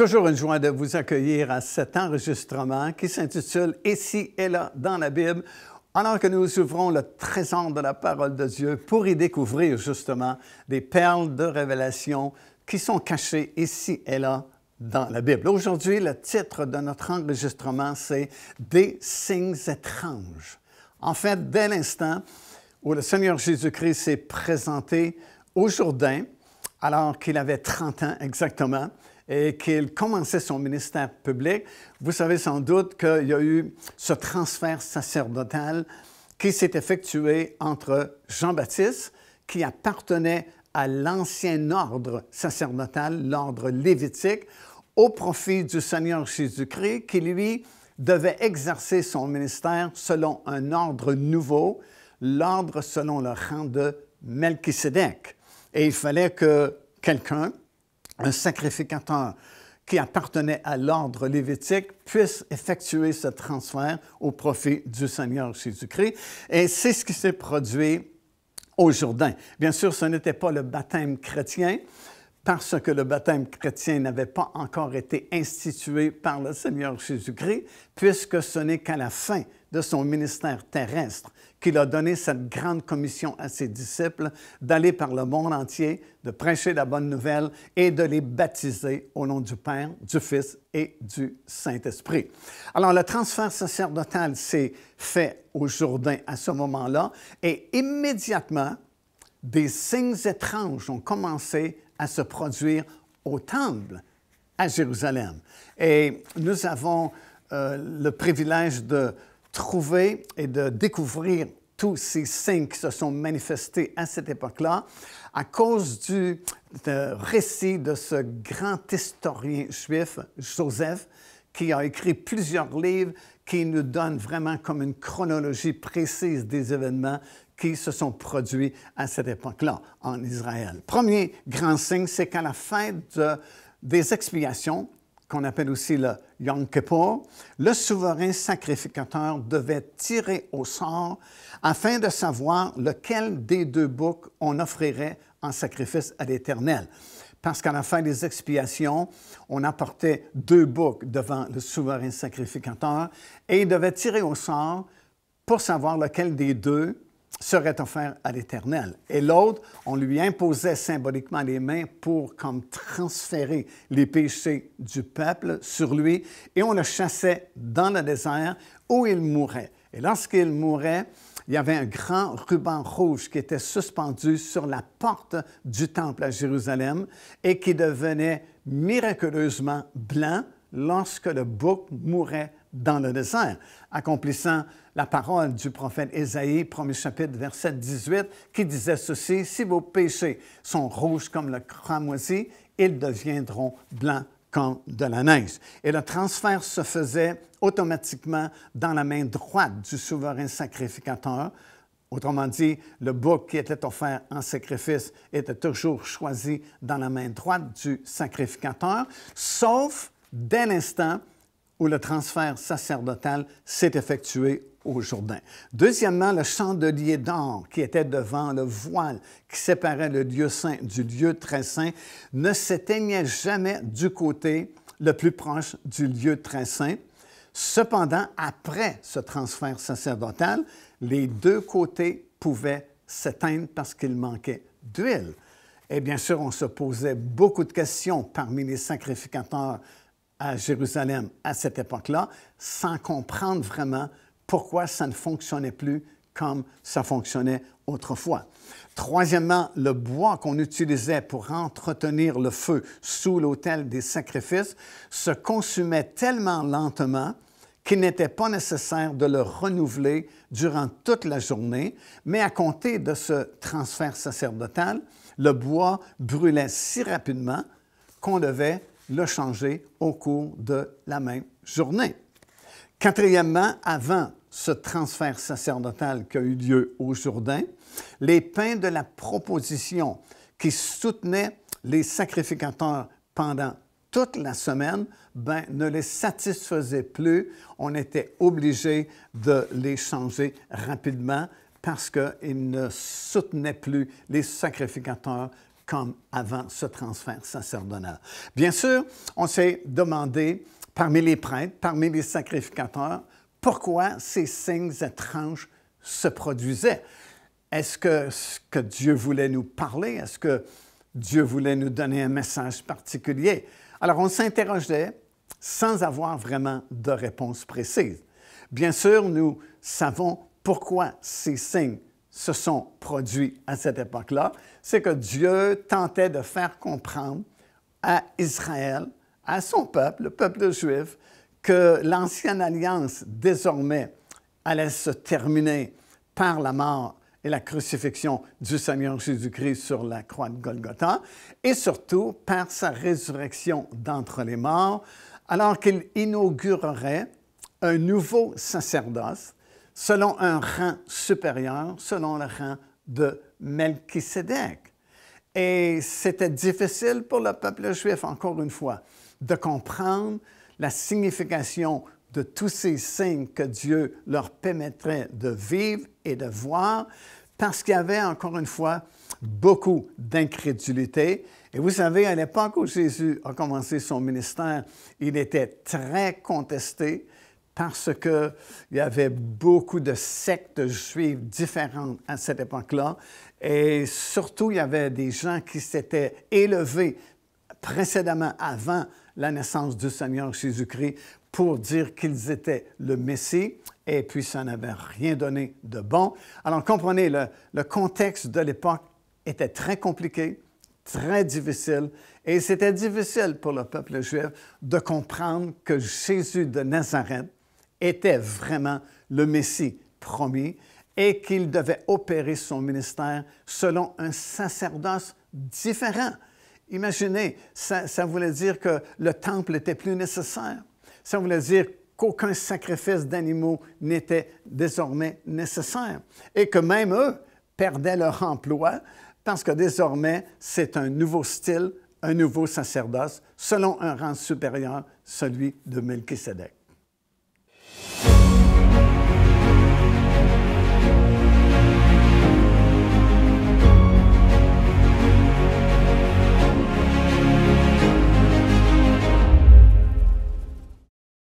Toujours une joie de vous accueillir à cet enregistrement qui s'intitule Ici et là dans la Bible, alors que nous ouvrons le trésor de la parole de Dieu pour y découvrir justement des perles de révélation qui sont cachées ici et là dans la Bible. Aujourd'hui, le titre de notre enregistrement, c'est Des signes étranges. En fait, dès l'instant où le Seigneur Jésus-Christ s'est présenté au Jourdain, alors qu'il avait 30 ans exactement, et qu'il commençait son ministère public, vous savez sans doute qu'il y a eu ce transfert sacerdotal qui s'est effectué entre Jean-Baptiste, qui appartenait à l'ancien ordre sacerdotal, l'ordre lévitique, au profit du Seigneur Jésus-Christ, qui lui devait exercer son ministère selon un ordre nouveau, l'ordre selon le rang de Melchisédek. Et il fallait que quelqu'un un sacrificateur qui appartenait à l'ordre lévitique puisse effectuer ce transfert au profit du Seigneur Jésus-Christ. Et c'est ce qui s'est produit au Jourdain. Bien sûr, ce n'était pas le baptême chrétien, parce que le baptême chrétien n'avait pas encore été institué par le Seigneur Jésus-Christ, puisque ce n'est qu'à la fin de son ministère terrestre qu'il a donné cette grande commission à ses disciples d'aller par le monde entier, de prêcher la bonne nouvelle et de les baptiser au nom du Père, du Fils et du Saint-Esprit. Alors le transfert sacerdotal s'est fait au Jourdain à ce moment-là et immédiatement, des signes étranges ont commencé à se produire au temple à Jérusalem. Et nous avons euh, le privilège de trouver et de découvrir tous ces signes qui se sont manifestés à cette époque-là à cause du euh, récit de ce grand historien juif, Joseph, qui a écrit plusieurs livres qui nous donnent vraiment comme une chronologie précise des événements qui se sont produits à cette époque-là en Israël. Premier grand signe, c'est qu'à la fin des expiations, qu'on appelle aussi le Yom Kippur, le souverain sacrificateur devait tirer au sort afin de savoir lequel des deux boucs on offrirait en sacrifice à l'Éternel parce qu'à la fin des expiations, on apportait deux boucs devant le souverain sacrificateur et il devait tirer au sort pour savoir lequel des deux serait offert à l'Éternel. Et l'autre, on lui imposait symboliquement les mains pour comme transférer les péchés du peuple sur lui, et on le chassait dans le désert où il mourait. Et lorsqu'il mourait, il y avait un grand ruban rouge qui était suspendu sur la porte du temple à Jérusalem et qui devenait miraculeusement blanc lorsque le bouc mourait dans le désert, accomplissant la parole du prophète Ésaïe, premier chapitre, verset 18, qui disait ceci, Si vos péchés sont rouges comme le cramoisi, ils deviendront blancs comme de la neige. Et le transfert se faisait automatiquement dans la main droite du souverain sacrificateur. Autrement dit, le bouc qui était offert en sacrifice était toujours choisi dans la main droite du sacrificateur, sauf dès l'instant où le transfert sacerdotal s'est effectué au Jourdain. Deuxièmement, le chandelier d'or qui était devant le voile qui séparait le lieu saint du lieu très saint ne s'éteignait jamais du côté le plus proche du lieu très saint. Cependant, après ce transfert sacerdotal, les deux côtés pouvaient s'éteindre parce qu'il manquait d'huile. Et bien sûr, on se posait beaucoup de questions parmi les sacrificateurs à Jérusalem à cette époque-là, sans comprendre vraiment pourquoi ça ne fonctionnait plus comme ça fonctionnait autrefois. Troisièmement, le bois qu'on utilisait pour entretenir le feu sous l'autel des sacrifices se consumait tellement lentement qu'il n'était pas nécessaire de le renouveler durant toute la journée, mais à compter de ce transfert sacerdotal, le bois brûlait si rapidement qu'on devait le changer au cours de la même journée. Quatrièmement, avant ce transfert sacerdotal qui a eu lieu au Jourdain, les pains de la proposition qui soutenaient les sacrificateurs pendant toute la semaine, ben, ne les satisfaisaient plus. On était obligé de les changer rapidement parce qu'ils ne soutenaient plus les sacrificateurs comme avant ce transfert sacerdotal. Bien sûr, on s'est demandé parmi les prêtres, parmi les sacrificateurs, pourquoi ces signes étranges se produisaient. Est-ce que Dieu voulait nous parler? Est-ce que Dieu voulait nous donner un message particulier? Alors, on s'interrogeait sans avoir vraiment de réponse précise. Bien sûr, nous savons pourquoi ces signes se sont produits à cette époque-là. C'est que Dieu tentait de faire comprendre à Israël, à son peuple, le peuple juif, que l'ancienne alliance, désormais, allait se terminer par la mort et la crucifixion du Seigneur Jésus-Christ sur la croix de Golgotha, et surtout par sa résurrection d'entre les morts, alors qu'il inaugurerait un nouveau sacerdoce selon un rang supérieur, selon le rang de Melchisédek. Et c'était difficile pour le peuple juif, encore une fois, de comprendre la signification de tous ces signes que Dieu leur permettrait de vivre et de voir, parce qu'il y avait, encore une fois, beaucoup d'incrédulité. Et vous savez, à l'époque où Jésus a commencé son ministère, il était très contesté parce qu'il y avait beaucoup de sectes juives différentes à cette époque-là. Et surtout, il y avait des gens qui s'étaient élevés précédemment, avant la naissance du Seigneur Jésus-Christ pour dire qu'ils étaient le Messie, et puis ça n'avait rien donné de bon. Alors comprenez, le, le contexte de l'époque était très compliqué, très difficile, et c'était difficile pour le peuple juif de comprendre que Jésus de Nazareth était vraiment le Messie promis et qu'il devait opérer son ministère selon un sacerdoce différent Imaginez, ça, voulait dire que le temple n'était plus nécessaire. Ça voulait dire qu'aucun sacrifice d'animaux n'était désormais nécessaire et que même eux perdaient leur emploi parce que désormais, c'est un nouveau style, un nouveau sacerdoce selon un rang supérieur, celui de Melchisédek.